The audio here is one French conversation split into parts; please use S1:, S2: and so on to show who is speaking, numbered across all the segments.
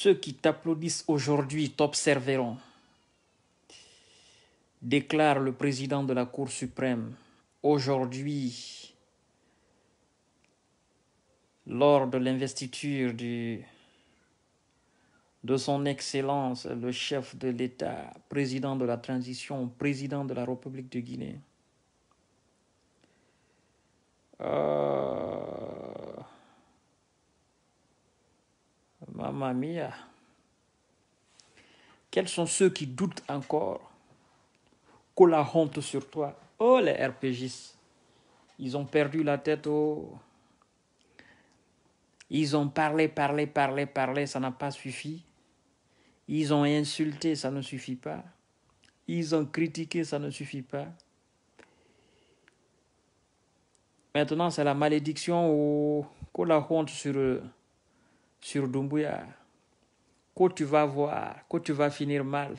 S1: Ceux qui t'applaudissent aujourd'hui t'observeront, déclare le président de la Cour suprême. Aujourd'hui, lors de l'investiture de son Excellence, le chef de l'État, président de la transition, président de la République de Guinée. Euh, Mamma mia. Quels sont ceux qui doutent encore Que la honte sur toi. Oh, les RPGs. Ils ont perdu la tête. Oh. Ils ont parlé, parlé, parlé, parlé. Ça n'a pas suffi. Ils ont insulté. Ça ne suffit pas. Ils ont critiqué. Ça ne suffit pas. Maintenant, c'est la malédiction ou oh, la honte sur eux sur Dumbuya. Quoi tu vas voir, que tu vas finir mal.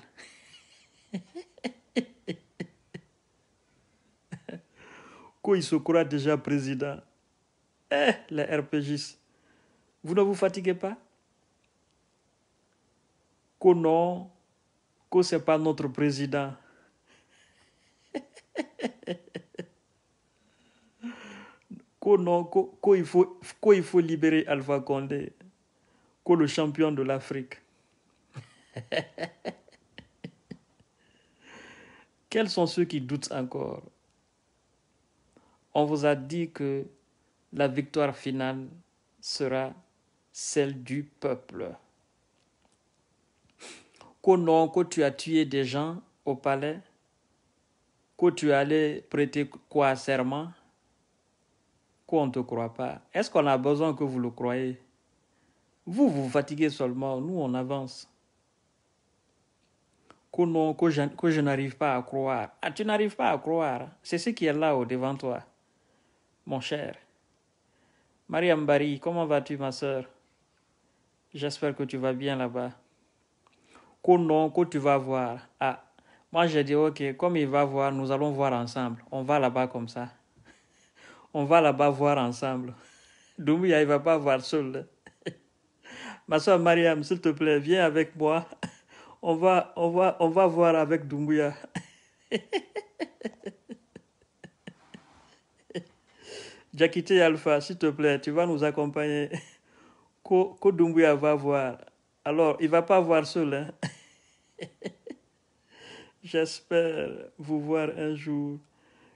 S1: il se croit déjà président. Eh, les RPGs, vous ne vous fatiguez pas Que non, que ce n'est pas notre président. que non, il faut, quoi il faut libérer Alpha Condé le champion de l'Afrique. Quels sont ceux qui doutent encore On vous a dit que la victoire finale sera celle du peuple. Que non, que tu as tué des gens au palais, que tu allais prêter quoi serment, qu'on ne te croit pas. Est-ce qu'on a besoin que vous le croyez vous, vous fatiguez seulement, nous, on avance. Que non, que je, n'arrive pas à croire. Ah, tu n'arrives pas à croire. C'est ce qui est là au devant toi, mon cher. Mariam Bari, comment vas-tu, ma soeur J'espère que tu vas bien là-bas. Que non, que tu vas voir. Ah, moi, j'ai dit, OK, comme il va voir, nous allons voir ensemble. On va là-bas comme ça. On va là-bas voir ensemble. Doumbouya, il ne va pas voir seul. Ma soeur Mariam, s'il te plaît, viens avec moi. On va, on va, on va voir avec Doumbouya. Jakite Alpha, s'il te plaît, tu vas nous accompagner. Ko, Doumbouya va voir. Alors, il va pas voir seul. Hein. J'espère vous voir un jour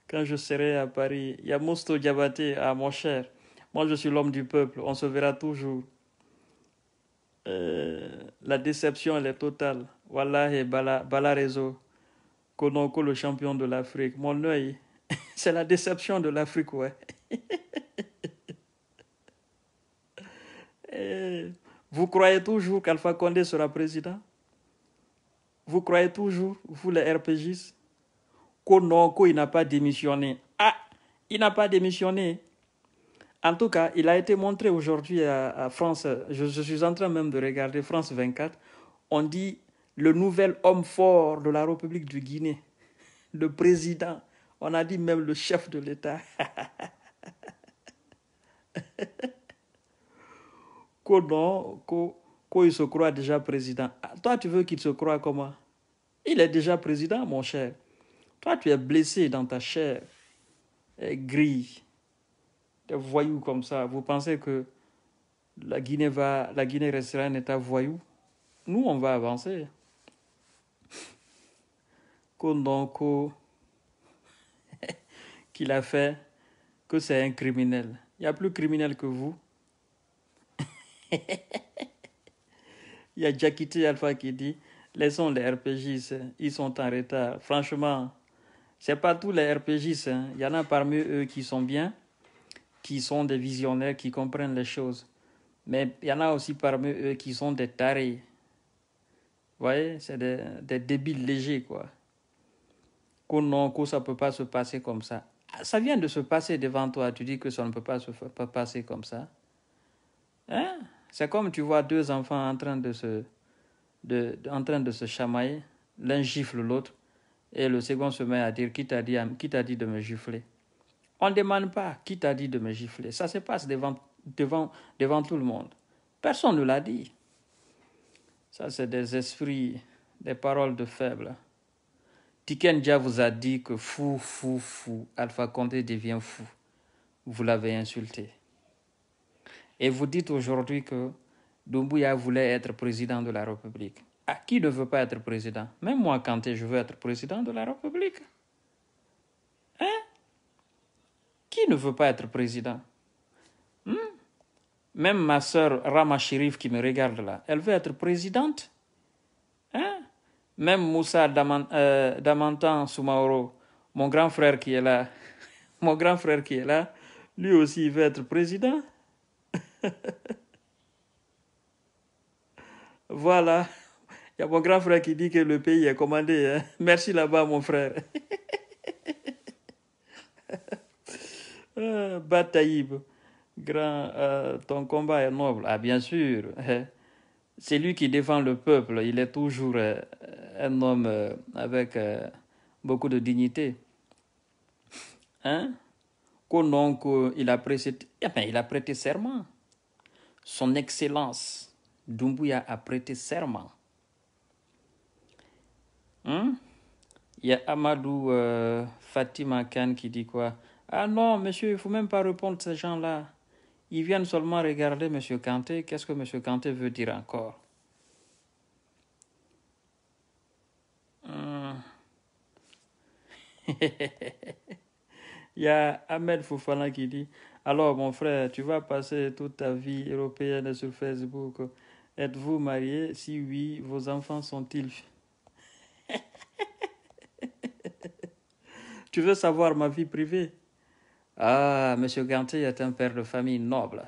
S1: quand je serai à Paris. Yamosto Diabaté, à ah, mon cher, moi je suis l'homme du peuple, on se verra toujours. Euh, la déception, elle est totale. Voilà, et Bala, Rezo, le champion de l'Afrique. Mon œil, c'est la déception de l'Afrique, ouais. Euh, vous croyez toujours qu'Alpha Condé sera président Vous croyez toujours, vous les RPGs Konoko, il n'a pas démissionné. Ah, il n'a pas démissionné. En tout cas, il a été montré aujourd'hui à, France, je, suis en train même de regarder France 24, on dit le nouvel homme fort de la République du Guinée, le président, on a dit même le chef de l'État. non quoi se croit déjà président. Ah, toi, tu veux qu'il se croit comment Il est déjà président, mon cher. Toi, tu es blessé dans ta chair gris des voyous comme ça, vous pensez que la Guinée, va, la Guinée restera un État voyou Nous, on va avancer. Kondonko, qu'il a fait, que c'est un criminel. Il y a plus criminel que vous. Il y a T. Alpha qui dit Laissons les RPGs, ils sont en retard. Franchement, c'est pas tous les RPGs. Hein. Il y en a parmi eux qui sont bien, qui sont des visionnaires, qui comprennent les choses. Mais il y en a aussi parmi eux qui sont des tarés. Vous voyez, c'est des, des, débiles légers, quoi. Que non, que ça ne peut pas se passer comme ça. Ah, ça vient de se passer devant toi, tu dis que ça ne peut pas se passer comme ça. Hein? C'est comme tu vois deux enfants en train de se, en train de se chamailler, l'un gifle l'autre, et le second se met à dire Qui t'a dit, qui dit de me gifler on ne demande pas qui t'a dit de me gifler. Ça se passe devant, devant, devant tout le monde. Personne ne l'a dit. Ça, c'est des esprits, des paroles de faibles. Tikenja vous a dit que fou, fou, fou, Alpha Condé devient fou. Vous l'avez insulté. Et vous dites aujourd'hui que Doumbouya voulait être président de la République. À qui ne veut pas être président Même moi, quand je veux être président de la République. Hein qui ne veut pas être président hmm? Même ma sœur Rama Shirif qui me regarde là, elle veut être présidente. Hein? Même Moussa euh, Damantan Soumaoro, mon grand frère qui est là, mon grand frère qui est là, lui aussi veut être président. voilà. Il y a mon grand frère qui dit que le pays est commandé. Hein. Merci là-bas, mon frère. Euh, Bataïb, grand, euh, ton combat est noble. Ah, bien sûr. Hein. C'est lui qui défend le peuple. Il est toujours euh, un homme avec beaucoup de dignité. Hein? Donc, il a prêté, eh bien, il a prêté serment. Son Excellence, Dumbuya, a prêté serment. Hein? Il y a Amadou Fatima Khan qui dit quoi ah non, monsieur, il ne faut même pas répondre à ces gens-là. Ils viennent seulement regarder M. Kanté. Qu'est-ce que monsieur Kanté veut dire encore hmm. Il y a Ahmed Foufana qui dit Alors, mon frère, tu vas passer toute ta vie européenne sur Facebook. Êtes-vous marié Si oui, vos enfants sont-ils Tu veux savoir ma vie privée ah, Monsieur Ganté est un père de famille noble.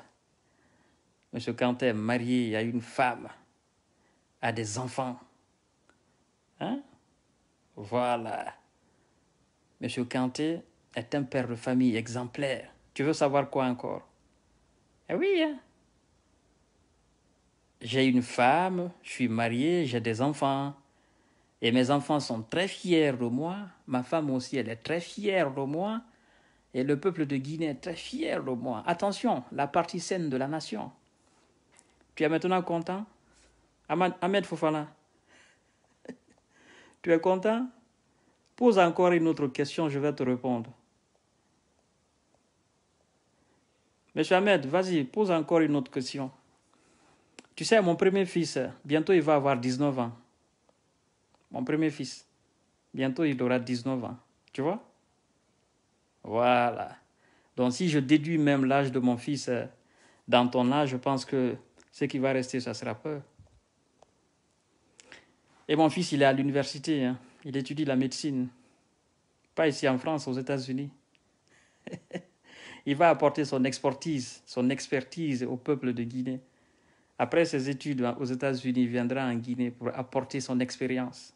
S1: M. Ganté est marié à une femme, à des enfants. Hein? Voilà. M. Ganté est un père de famille exemplaire. Tu veux savoir quoi encore Eh oui, hein? j'ai une femme, je suis marié, j'ai des enfants. Et mes enfants sont très fiers de moi. Ma femme aussi, elle est très fière de moi. Et le peuple de Guinée est très fier de moins. Attention, la partie saine de la nation. Tu es maintenant content Ahmed, Fofana, tu es content Pose encore une autre question, je vais te répondre. Monsieur Ahmed, vas-y, pose encore une autre question. Tu sais, mon premier fils, bientôt il va avoir 19 ans. Mon premier fils, bientôt il aura 19 ans. Tu vois voilà. Donc si je déduis même l'âge de mon fils euh, dans ton âge, je pense que ce qui va rester, ça sera peur. Et mon fils, il est à l'université, hein. il étudie la médecine. Pas ici en France, aux États-Unis. il va apporter son expertise, son expertise au peuple de Guinée. Après ses études aux États-Unis, il viendra en Guinée pour apporter son expérience.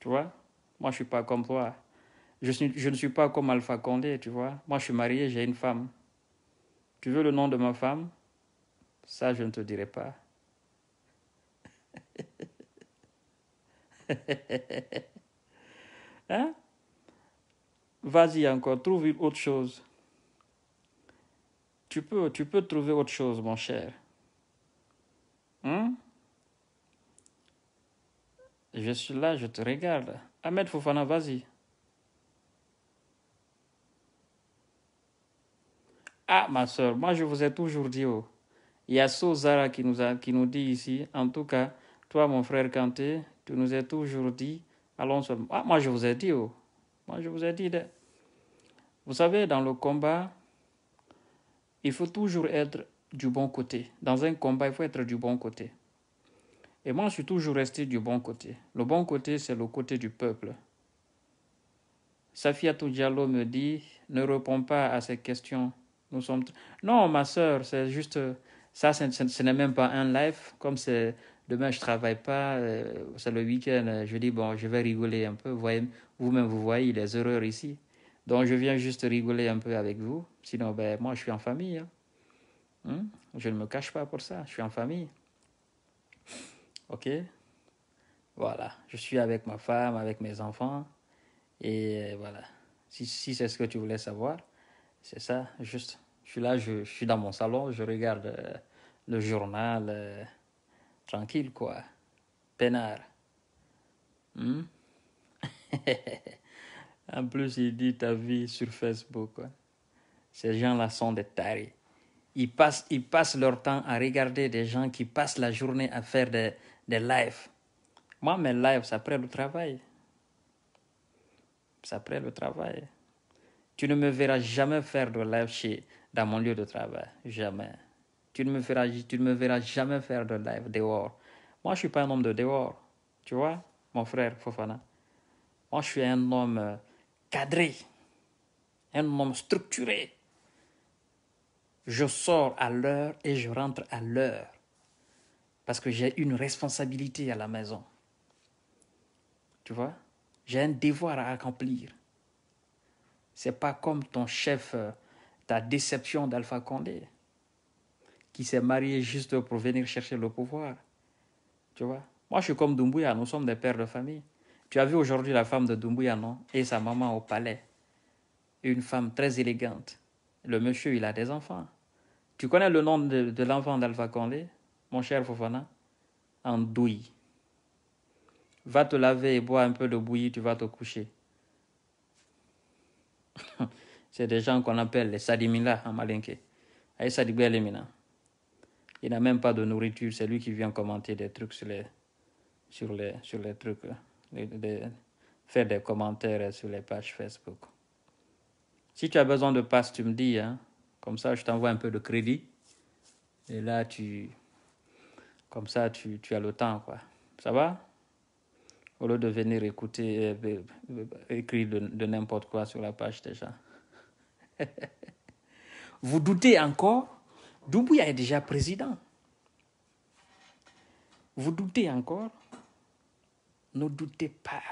S1: Tu vois Moi, je ne suis pas comme toi. Je, ne suis pas comme Alpha Condé, tu vois. Moi, je suis marié, j'ai une femme. Tu veux le nom de ma femme Ça, je ne te dirai pas. hein Vas-y encore, trouve une autre chose. Tu peux, tu peux trouver autre chose, mon cher. Hein Je suis là, je te regarde. Ahmed Fofana, vas-y. Ah, ma soeur, moi je vous ai toujours dit, oh, il y a qui nous, a, qui nous dit ici, en tout cas, toi mon frère Kanté, tu nous as toujours dit, allons Ah, moi je vous ai dit, oh, moi je vous ai dit. Vous savez, dans le combat, il faut toujours être du bon côté. Dans un combat, il faut être du bon côté. Et moi, je suis toujours resté du bon côté. Le bon côté, c'est le côté du peuple. Safiatou Diallo me dit, ne réponds pas à ces questions non, ma soeur, c'est juste... Euh, ça, ce n'est même pas un live. Comme c'est demain, je ne travaille pas, euh, c'est le week-end, euh, je dis, bon, je vais rigoler un peu. Vous-même, vous, voyez les erreurs ici. Donc, je viens juste rigoler un peu avec vous. Sinon, ben, moi, je suis en famille. Hein. Hein? Je ne me cache pas pour ça. Je suis en famille. OK Voilà. Je suis avec ma femme, avec mes enfants. Et voilà. Si, si c'est ce que tu voulais savoir. C'est ça, juste. Je suis là, je, suis dans mon salon, je regarde euh, le journal, euh, tranquille quoi, peinard. Hmm? en plus, il dit ta vie sur Facebook. Quoi. Ces gens-là sont des tarés. Ils passent, ils passent leur temps à regarder des gens qui passent la journée à faire des, des lives. Moi, mes lives, ça après le travail. Ça après le travail. Tu ne me verras jamais faire de live chez, dans mon lieu de travail. Jamais. Tu ne me verras, tu ne me verras jamais faire de live dehors. Moi, je ne suis pas un homme de dehors. Tu vois, mon frère Fofana. Moi, je suis un homme euh, cadré, un homme structuré. Je sors à l'heure et je rentre à l'heure. Parce que j'ai une responsabilité à la maison. Tu vois J'ai un devoir à accomplir. C'est pas comme ton chef, euh, ta déception d'Alpha Condé, qui s'est marié juste pour venir chercher le pouvoir. Tu vois Moi, je suis comme Doumbouya, nous sommes des pères de famille. Tu as vu aujourd'hui la femme de Doumbouya, non Et sa maman au palais. Une femme très élégante. Le monsieur, il a des enfants. Tu connais le nom de, de l'enfant d'Alpha Condé, mon cher Fofana Andouille. Va te laver et bois un peu de bouillie, tu vas te coucher. C'est des gens qu'on appelle les sadimila en malinké. Il n'a même pas de nourriture, c'est lui qui vient commenter des trucs sur les, sur les, sur les trucs, hein. faire des commentaires hein, sur les pages Facebook. Si tu as besoin de passe, tu me dis, hein. comme ça je t'envoie un peu de crédit. Et là, tu, comme ça, tu, tu as le temps, quoi. Ça va? au lieu de venir écouter, euh, écrire de, n'importe quoi sur la page déjà. Vous doutez encore Doumbouya est déjà président. Vous doutez encore Ne doutez pas.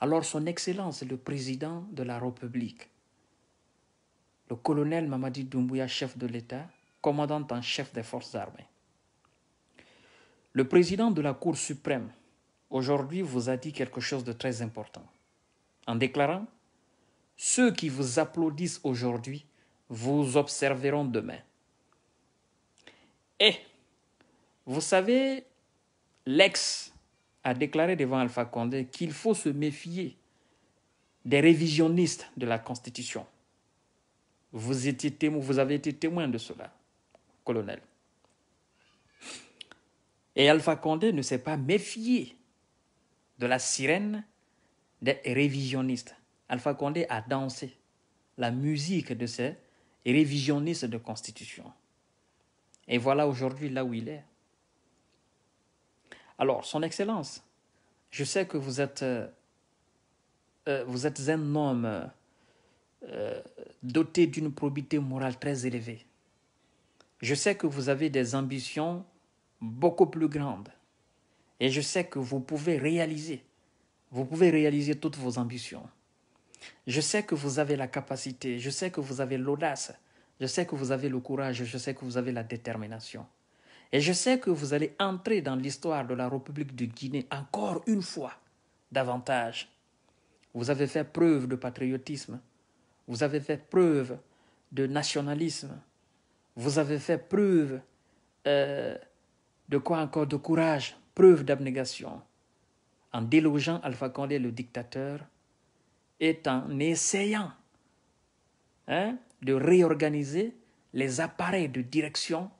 S1: Alors son Excellence, est le président de la République, le colonel Mamadi Doumbouya, chef de l'État, commandant en chef des forces armées, le président de la Cour suprême, aujourd'hui vous a dit quelque chose de très important en déclarant Ceux qui vous applaudissent aujourd'hui vous observeront demain. Et, vous savez, l'ex a déclaré devant Alpha Condé qu'il faut se méfier des révisionnistes de la Constitution. Vous, vous avez été témoin de cela, colonel. Et Alpha Condé ne s'est pas méfié de la sirène des révisionnistes. Alpha Condé a dansé la musique de ces révisionnistes de constitution. Et voilà aujourd'hui là où il est. Alors, Son Excellence, je sais que vous êtes, euh, euh, vous êtes un homme euh, doté d'une probité morale très élevée. Je sais que vous avez des ambitions beaucoup plus grandes. Et je sais que vous pouvez réaliser. Vous pouvez réaliser toutes vos ambitions. Je sais que vous avez la capacité, je sais que vous avez l'audace, je sais que vous avez le courage, je sais que vous avez la détermination. Et je sais que vous allez entrer dans l'histoire de la République de Guinée encore une fois, davantage. Vous avez fait preuve de patriotisme, vous avez fait preuve de nationalisme, vous avez fait preuve euh, de quoi encore de courage, preuve d'abnégation, en délogeant Alpha Condé, le dictateur, et en essayant hein, de réorganiser les appareils de direction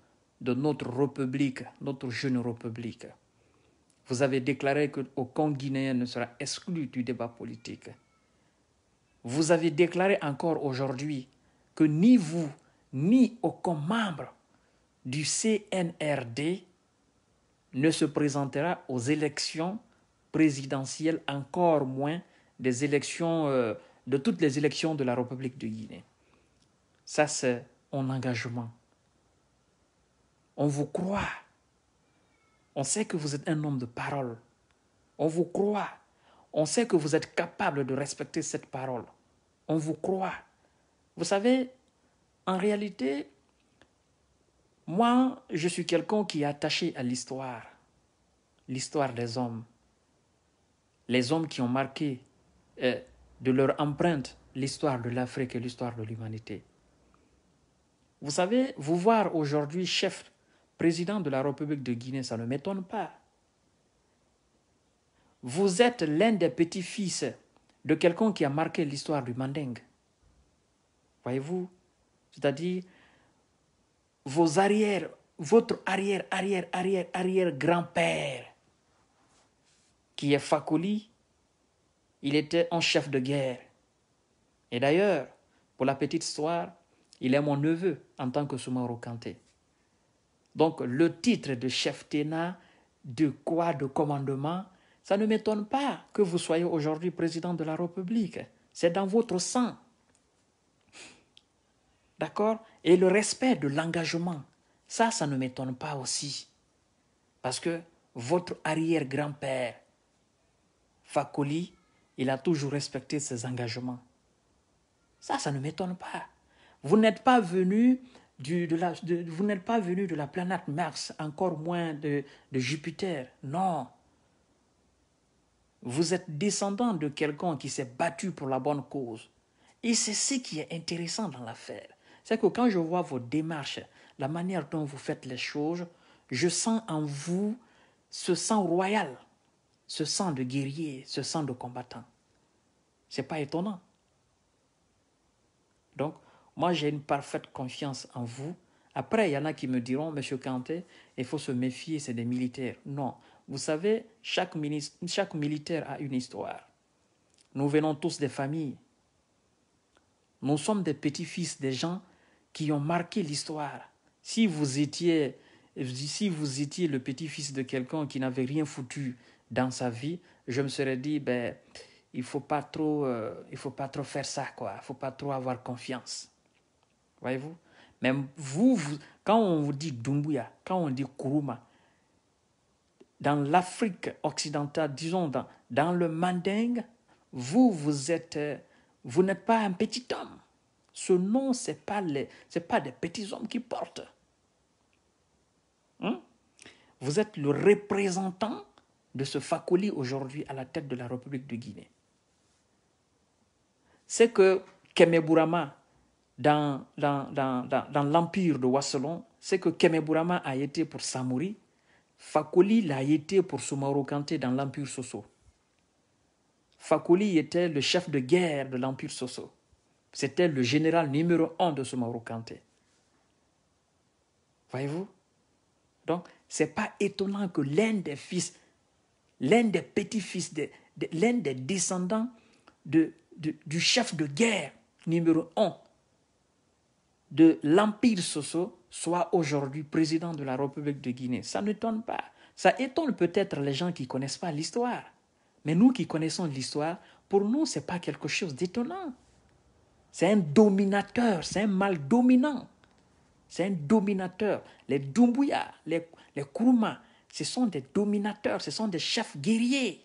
S1: de notre République, notre jeune République. Vous avez déclaré qu'aucun Guinéen ne sera exclu du débat politique. Vous avez déclaré encore aujourd'hui que ni vous, ni aucun membre du CNRD ne se présentera aux élections présidentielles, encore moins des élections, euh, de toutes les élections de la République de Guinée. Ça, c'est un engagement. On vous croit. On sait que vous êtes un homme de parole. On vous croit. On sait que vous êtes capable de respecter cette parole. On vous croit. Vous savez, en réalité, moi, je suis quelqu'un qui est attaché à l'histoire, l'histoire des hommes, les hommes qui ont marqué euh, de leur empreinte l'histoire de l'Afrique et l'histoire de l'humanité. Vous savez, vous voir aujourd'hui chef, président de la République de Guinée, ça ne m'étonne pas. Vous êtes l'un des petits-fils de quelqu'un qui a marqué l'histoire du Mandingue. Voyez-vous C'est-à-dire, vos votre arrière, arrière, arrière, arrière grand-père, qui est Fakouli, il était un chef de guerre. Et d'ailleurs, pour la petite histoire, il est mon neveu en tant que Soumaro Kanté. Donc le titre de chef Téna, de quoi, de commandement, ça ne m'étonne pas que vous soyez aujourd'hui président de la République. C'est dans votre sang. D'accord et le respect de l'engagement, ça, ça ne m'étonne pas aussi. Parce que votre arrière-grand-père, Fakoli, il a toujours respecté ses engagements. Ça, ça ne m'étonne pas. Vous n'êtes pas venu du, de la, vous n'êtes pas venu de la planète Mars, encore moins de, de Jupiter. Non. Vous êtes descendant de quelqu'un qui s'est battu pour la bonne cause. Et c'est ce qui est intéressant dans l'affaire c'est que quand je vois vos démarches, la manière dont vous faites les choses, je sens en vous ce sang royal, ce sang de guerrier, ce sang de combattant. C'est pas étonnant. Donc, moi, j'ai une parfaite confiance en vous. Après, il y en a qui me diront, Monsieur Kanté, il faut se méfier, c'est des militaires. Non. Vous savez, chaque, chaque militaire a une histoire. Nous venons tous des familles. Nous sommes des petits-fils des gens qui ont marqué l'histoire. Si vous étiez, si vous étiez le petit-fils de quelqu'un qui n'avait rien foutu dans sa vie, je me serais dit, ben, il faut pas trop, euh, il faut pas trop faire ça, quoi. Il faut pas trop avoir confiance. Voyez-vous? Même vous, vous, quand on vous dit Dumbuya, quand on dit Kuruma, dans l'Afrique occidentale, disons dans, dans le Mandingue, vous, vous êtes, euh, vous n'êtes pas un petit homme. Ce nom, ce n'est pas, pas des petits hommes qui portent. Hein? Vous êtes le représentant de ce Fakoli aujourd'hui à la tête de la République de Guinée. C'est que Kemeburama, dans, dans, dans, l'empire de Wasselon, c'est que Kemeburama a été pour Samouri, Fakoli l'a été pour Soumaro Kanté dans l'empire Soso. Fakoli était le chef de guerre de l'empire Soso. C'était le général numéro un de ce Kanté. Voyez-vous Donc, ce n'est pas étonnant que l'un des fils, l'un des petits-fils, de, l'un des descendants de, du chef de guerre numéro un de l'Empire Soso soit aujourd'hui président de la République de Guinée. Ça n'étonne pas. Ça étonne peut-être les gens qui ne connaissent pas l'histoire. Mais nous qui connaissons l'histoire, pour nous, ce n'est pas quelque chose d'étonnant. C'est un dominateur, c'est un mal dominant. C'est un dominateur. Les Dumbuya, les, les ce sont des dominateurs, ce sont des chefs guerriers.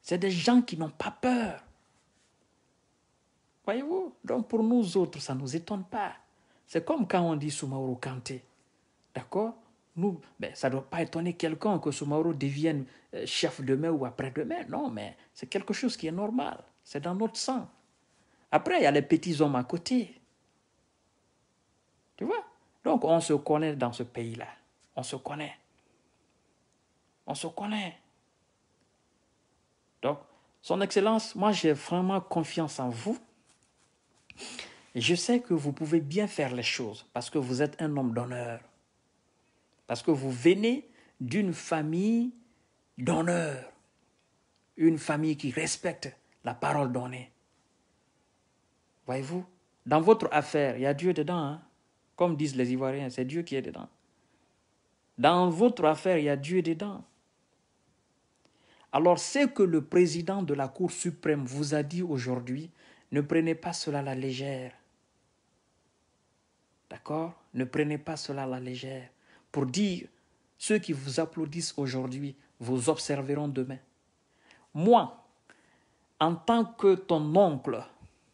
S1: C'est des gens qui n'ont pas peur. Voyez-vous Donc pour nous autres, ça ne nous étonne pas. C'est comme quand on dit Soumaoro Kanté. D'accord nous, ben, Ça ne doit pas étonner quelqu'un que Soumaoro devienne euh, chef demain ou après-demain. Non, mais c'est quelque chose qui est normal. C'est dans notre sang. Après, il y a les petits hommes à côté. Tu vois Donc, on se connaît dans ce pays-là. On se connaît. On se connaît. Donc, Son Excellence, moi, j'ai vraiment confiance en vous. Je sais que vous pouvez bien faire les choses parce que vous êtes un homme d'honneur. Parce que vous venez d'une famille d'honneur. Une famille qui respecte la parole donnée. Voyez-vous, dans votre affaire, il y a Dieu dedans. Hein. Comme disent les Ivoiriens, c'est Dieu qui est dedans. Dans votre affaire, il y a Dieu dedans. Alors, ce que le président de la Cour suprême vous a dit aujourd'hui, ne prenez pas cela à la légère. D'accord Ne prenez pas cela à la légère. Pour dire, ceux qui vous applaudissent aujourd'hui vous observeront demain. Moi, en tant que ton oncle,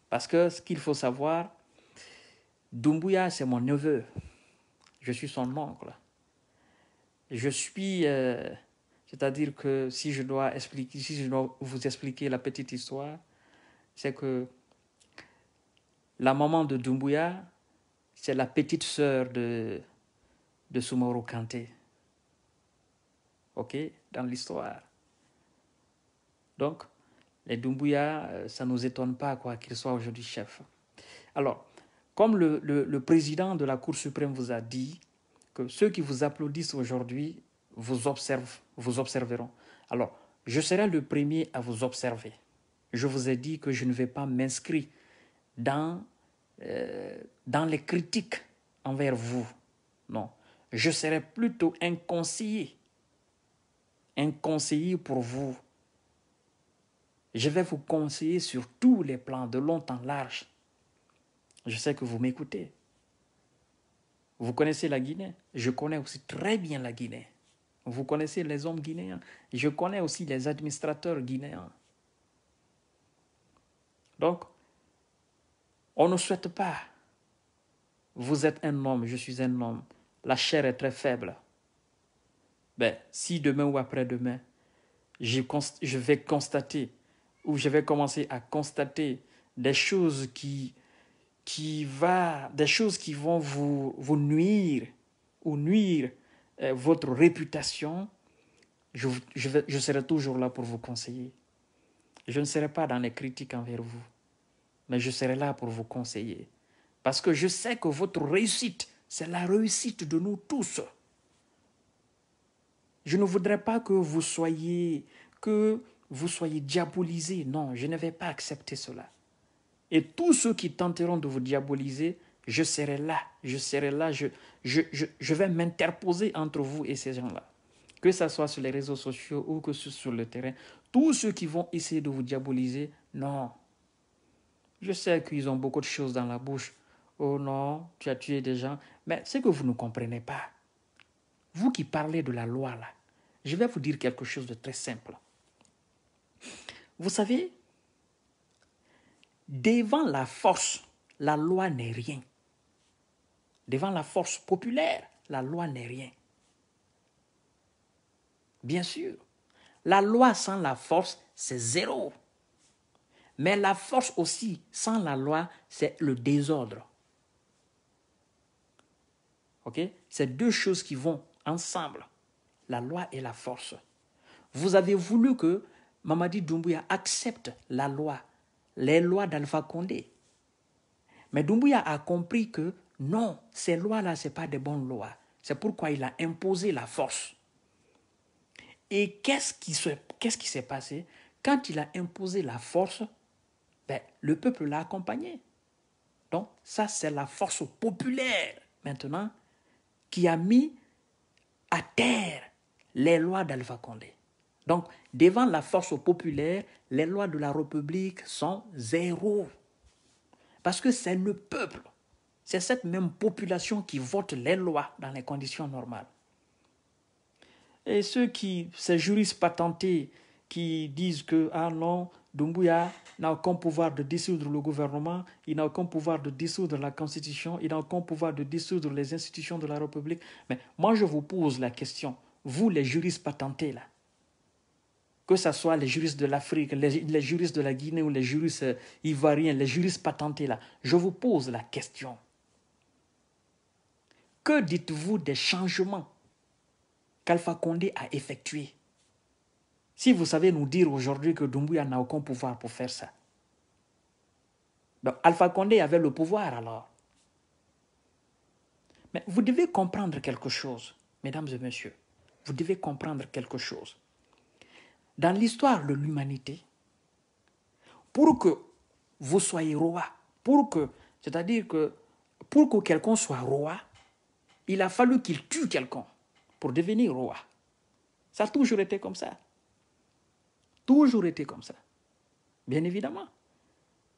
S1: parce que ce qu'il faut savoir, Doumbouya, c'est mon neveu. Je suis son oncle. Je suis... Euh, c'est-à-dire que si je dois expliquer, je dois vous expliquer la petite histoire, c'est que la maman de Doumbouya, c'est la petite sœur de, de Kanté. OK Dans l'histoire. Donc, et Dumbuya, euh, ça ne nous étonne pas quoi qu'il soit aujourd'hui chef. Alors, comme le, président de la Cour suprême vous a dit, que ceux qui vous applaudissent aujourd'hui vous observent, vous observeront. Alors, je serai le premier à vous observer. Je vous ai dit que je ne vais pas m'inscrire dans, euh, dans les critiques envers vous. Non, je serai plutôt un conseiller. Un conseiller pour vous je vais vous conseiller sur tous les plans, de long en large. Je sais que vous m'écoutez. Vous connaissez la Guinée. Je connais aussi très bien la Guinée. Vous connaissez les hommes guinéens. Je connais aussi les administrateurs guinéens. Donc, on ne souhaite pas. Vous êtes un homme, je suis un homme. La chair est très faible. Ben, si demain ou après-demain, je, vais constater où vais commencer à constater des choses qui, qui, va, des choses qui vont vous, vous nuire ou nuire euh, votre réputation, je, je serai toujours là pour vous conseiller. Je ne serai pas dans les critiques envers vous, mais je serai là pour vous conseiller. Parce que je sais que votre réussite, c'est la réussite de nous tous. Je ne voudrais pas que vous soyez, que vous soyez diabolisé, Non, je ne vais pas accepter cela. Et tous ceux qui tenteront de vous diaboliser, je serai là, je serai là, je, je, vais m'interposer entre vous et ces gens-là. Que ce soit sur les réseaux sociaux ou que ce soit sur le terrain, tous ceux qui vont essayer de vous diaboliser, non. Je sais qu'ils ont beaucoup de choses dans la bouche. Oh non, tu as tué des gens. Mais c'est que vous ne comprenez pas, vous qui parlez de la loi là, je vais vous dire quelque chose de très simple. Vous savez, devant la force, la loi n'est rien. Devant la force populaire, la loi n'est rien. Bien sûr, la loi sans la force, c'est zéro. Mais la force aussi, sans la loi, c'est le désordre. OK C'est deux choses qui vont ensemble, la loi et la force. Vous avez voulu que Mamadi Doumbouya accepte la loi, les lois d'Alpha Condé. Mais Doumbouya a compris que non, ces lois-là, ce pas des bonnes lois. C'est pourquoi il a imposé la force. Et qu'est-ce qui s'est passé Quand il a imposé la force, ben, le peuple l'a accompagné. Donc ça, c'est la force populaire maintenant qui a mis à terre les lois d'Alpha Condé. Donc, devant la force populaire, les lois de la République sont zéro. Parce que c'est le peuple, c'est cette même population qui vote les lois dans les conditions normales. Et ceux qui, ces juristes patentés, qui disent que, ah non, Dumbuya n'a aucun pouvoir de dissoudre le gouvernement, il n'a aucun pouvoir de dissoudre la Constitution, il n'a aucun pouvoir de dissoudre les institutions de la République. Mais moi, je vous pose la question, vous les juristes patentés là, que ce soit les juristes de l'Afrique, les, juristes de la Guinée ou les juristes euh, ivoiriens, les juristes patentés là, je vous pose la question. Que dites-vous des changements qu'Alpha Condé a effectués Si vous savez nous dire aujourd'hui que Doumbouya n'a aucun pouvoir pour faire ça. Donc Alpha Condé avait le pouvoir alors. Mais vous devez comprendre quelque chose, mesdames et messieurs. Vous devez comprendre quelque chose dans l'histoire de l'humanité, pour que vous soyez roi, pour que, c'est-à-dire que pour que quelqu'un soit roi, il a fallu qu'il tue quelqu'un pour devenir roi. Ça a toujours été comme ça. Toujours été comme ça. Bien évidemment.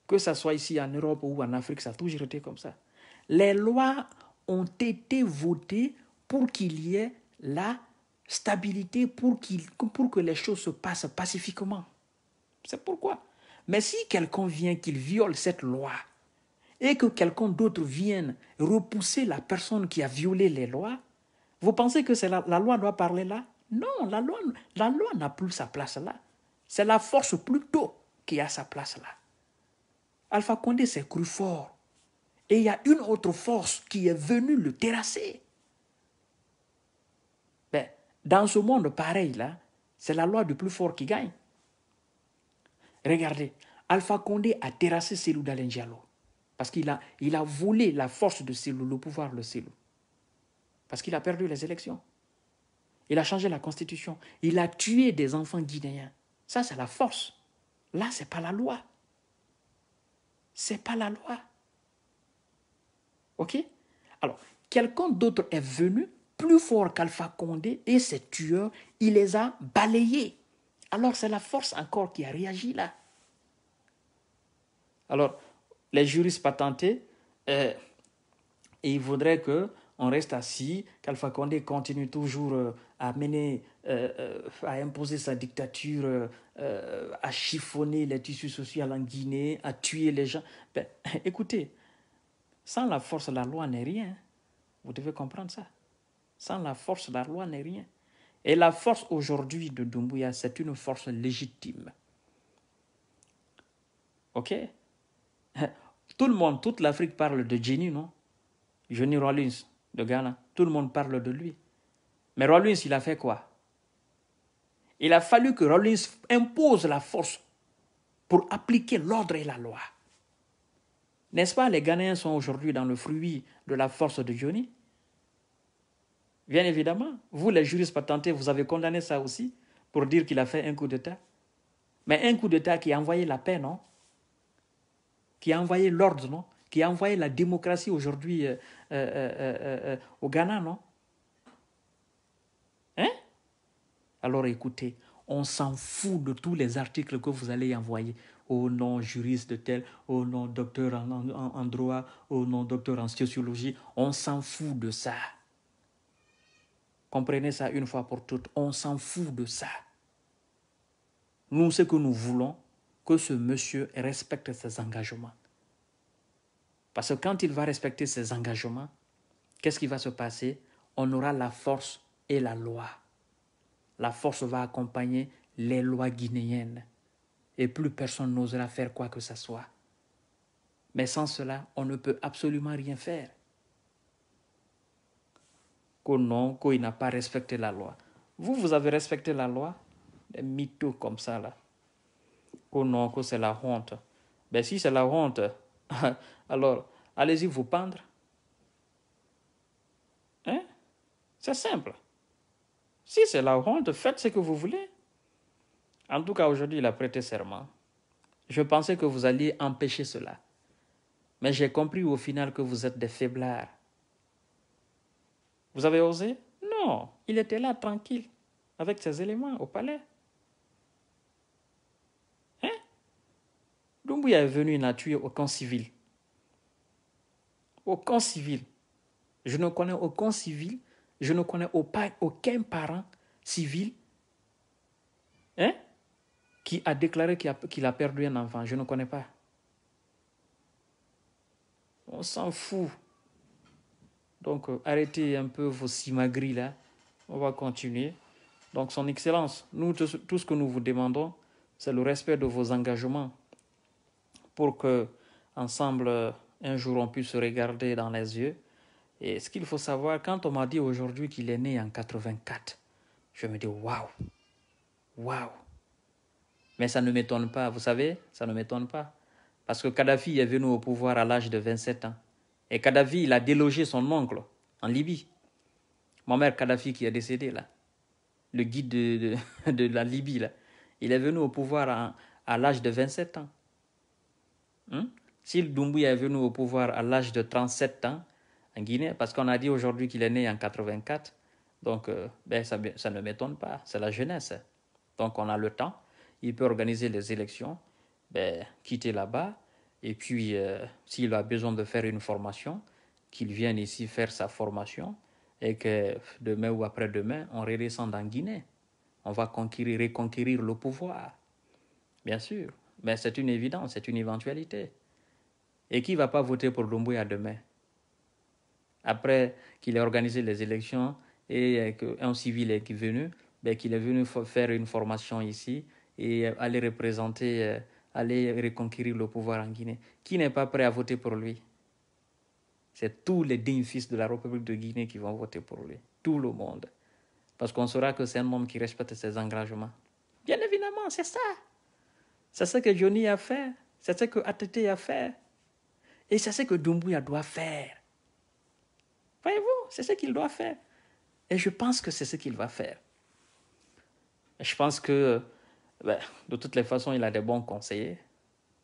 S1: Que ce soit ici en Europe ou en Afrique, ça a toujours été comme ça. Les lois ont été votées pour qu'il y ait la stabilité pour, pour que les choses se passent pacifiquement. C'est pourquoi. Mais si quelqu'un vient qu'il viole cette loi et que quelqu'un d'autre vienne repousser la personne qui a violé les lois, vous pensez que la, loi doit parler là Non, la loi la loi n'a plus sa place là. C'est la force plutôt qui a sa place là. Alpha Condé s'est cru fort. Et il y a une autre force qui est venue le terrasser. Dans ce monde pareil, là, c'est la loi du plus fort qui gagne. Regardez, Alpha Condé a terrassé Cellou d'Alengialo. parce qu'il a, il a volé la force de Selou, le pouvoir de Selou. Parce qu'il a perdu les élections. Il a changé la constitution. Il a tué des enfants guinéens. Ça, c'est la force. Là, ce n'est pas la loi. C'est pas la loi. OK Alors, quelqu'un d'autre est venu plus fort qu'Alpha Condé et ses tueurs, il les a balayés. Alors c'est la force encore qui a réagi là. Alors, les juristes patentés, euh, et ils voudraient que on reste assis, qu'Alpha Condé continue toujours euh, à mener, euh, à imposer sa dictature, à chiffonner les tissus sociaux en Guinée, à tuer les gens. Ben, écoutez, sans la force, la loi n'est rien. Vous devez comprendre ça. Sans la force, la loi n'est rien. Et la force aujourd'hui de Doumbouya, c'est une force légitime. Ok Tout le monde, toute l'Afrique parle de Jenny, non Johnny Rollins de Ghana. Tout le monde parle de lui. Mais Rollins, il a fait quoi Il a fallu que Rollins impose la force pour appliquer l'ordre et la loi. N'est-ce pas, les Ghanéens sont aujourd'hui dans le fruit de la force de Johnny Bien évidemment, vous les juristes patentés, vous avez condamné ça aussi pour dire qu'il a fait un coup d'État. Mais un coup d'État qui a envoyé la paix, non Qui a envoyé l'ordre, non Qui a envoyé la démocratie aujourd'hui euh, euh, euh, au Ghana, non Hein Alors écoutez, on s'en fout de tous les articles que vous allez envoyer. Au nom juriste de tel, au nom docteur en, en droit, au nom docteur en sociologie, on s'en fout de ça. Comprenez ça une fois pour toutes. On s'en fout de ça. Nous, ce que nous voulons, que ce monsieur respecte ses engagements. Parce que quand il va respecter ses engagements, qu'est-ce qui va se passer On aura la force et la loi. La force va accompagner les lois guinéennes. Et plus personne n'osera faire quoi que ce soit. Mais sans cela, on ne peut absolument rien faire que qu'il n'a pas respecté la loi. Vous, vous avez respecté la loi Des mythos comme ça, là. Que non, que c'est la honte. mais ben, si c'est la honte, alors allez-y vous pendre. Hein C'est simple. Si c'est la honte, faites ce que vous voulez. En tout cas, aujourd'hui, il a prêté serment. Je pensais que vous alliez empêcher cela. Mais j'ai compris au final que vous êtes des faiblards. Vous avez osé Non, il était là tranquille, avec ses éléments au palais. Hein Dumbuya est venu, il n'a tué aucun civil. Aucun civil. Je ne connais aucun civil. Je ne connais aucun parent civil hein, qui a déclaré qu'il a perdu un enfant. Je ne connais pas. On s'en fout. Donc euh, arrêtez un peu vos simagris là. On va continuer. Donc son excellence, nous tout ce que nous vous demandons, c'est le respect de vos engagements pour que ensemble euh, un jour on puisse se regarder dans les yeux. Et ce qu'il faut savoir, quand on m'a dit aujourd'hui qu'il est né en 84, je me dis waouh, waouh. Mais ça ne m'étonne pas, vous savez, ça ne m'étonne pas. Parce que Kadhafi est venu au pouvoir à l'âge de 27 ans. Et Kadhafi, il a délogé son oncle en Libye. Ma mère Kadhafi qui est décédé là, le guide de, de, la Libye là, il est venu au pouvoir à, l'âge de 27 ans. Si hmm? Si Doumbouya est venu au pouvoir à l'âge de 37 ans en Guinée, parce qu'on a dit aujourd'hui qu'il est né en 84, donc euh, ben, ça, ça ne m'étonne pas, c'est la jeunesse. Donc on a le temps, il peut organiser les élections, ben, quitter là-bas, et puis, euh, s'il a besoin de faire une formation, qu'il vienne ici faire sa formation et que demain ou après-demain, on redescende en Guinée. On va conquérir, reconquérir le pouvoir. Bien sûr. Mais c'est une évidence, c'est une éventualité. Et qui ne va pas voter pour à demain Après qu'il ait organisé les élections et qu'un civil est venu, ben, qu'il est venu faire une formation ici et aller représenter euh, aller reconquérir le pouvoir en Guinée. Qui n'est pas prêt à voter pour lui C'est tous les dignes fils de la République de Guinée qui vont voter pour lui. Tout le monde. Parce qu'on saura que c'est un homme qui respecte ses engagements. Bien évidemment, c'est ça. C'est ce que Johnny a fait. C'est ce que Atete a fait. Et c'est ce que Doumbouya doit faire. Voyez-vous, c'est ce qu'il doit faire. Et je pense que c'est ce qu'il va faire. Je pense que ben, de toutes les façons, il a des bons conseillers.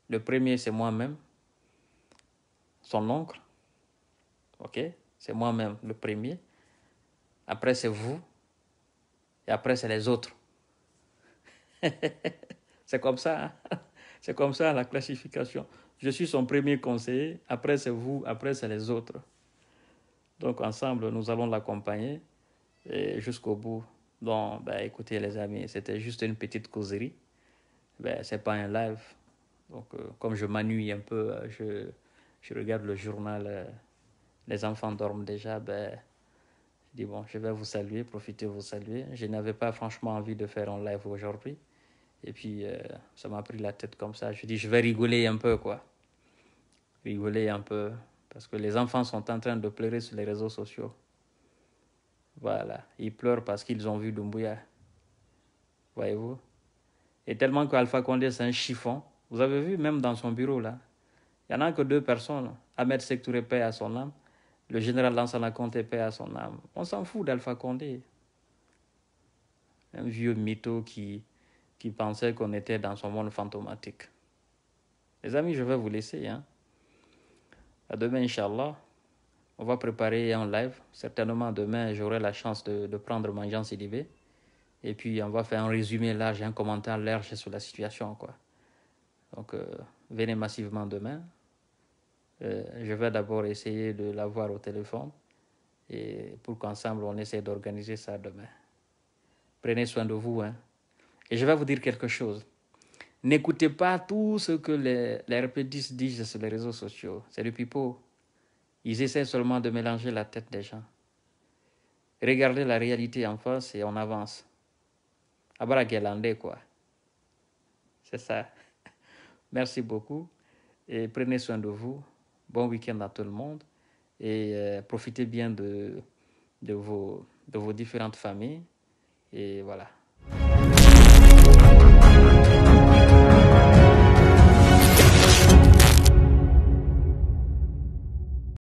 S1: Le premier, c'est moi-même, son oncle. OK C'est moi-même le premier. Après, c'est vous. Et après, c'est les autres. c'est comme ça. Hein? C'est comme ça la classification. Je suis son premier conseiller. Après, c'est vous. Après, c'est les autres. Donc, ensemble, nous allons l'accompagner jusqu'au bout. Bon, bah, écoutez les amis, c'était juste une petite causerie. Bah, c'est pas un live. Donc, euh, comme je m'ennuie un peu, euh, je, je, regarde le journal, euh, les enfants dorment déjà, ben, je dis bon, je vais vous saluer, profitez, vous saluer. Je n'avais pas franchement envie de faire un live aujourd'hui. Et puis, ça m'a pris la tête comme ça. Je dis, je vais rigoler un peu, quoi. Rigoler un peu. Parce que les enfants sont en train de pleurer sur les réseaux sociaux. Voilà, ils pleurent parce qu'ils ont vu Doumbouya. Voyez-vous Et tellement qu'Alpha Condé, c'est un chiffon. Vous avez vu, même dans son bureau, là, il n'y en a que deux personnes. Ahmed Sektouré paie à son âme. Le général Lansana Conté paie à son âme. On s'en fout d'Alpha Condé. Un vieux mytho qui, qui pensait qu'on était dans son monde fantomatique. Les amis, je vais vous laisser. Hein. À demain, Inch'Allah. On va préparer en live. Certainement demain, j'aurai la chance de, de prendre jean IDB. Et puis, on va faire un résumé large, un commentaire large sur la situation. Quoi. Donc, euh, venez massivement demain. Euh, je vais d'abord essayer de l'avoir au téléphone et pour qu'ensemble, on essaie d'organiser ça demain. Prenez soin de vous. Hein. Et je vais vous dire quelque chose. N'écoutez pas tout ce que les, les RP10 disent sur les réseaux sociaux. C'est du pipeau. Ils essaient seulement de mélanger la tête des gens. Regardez la réalité en face et on avance. Abra quoi. C'est ça. Merci beaucoup et prenez soin de vous. Bon week-end à tout le monde et euh, profitez bien de, de, vos, de vos différentes familles. Et voilà.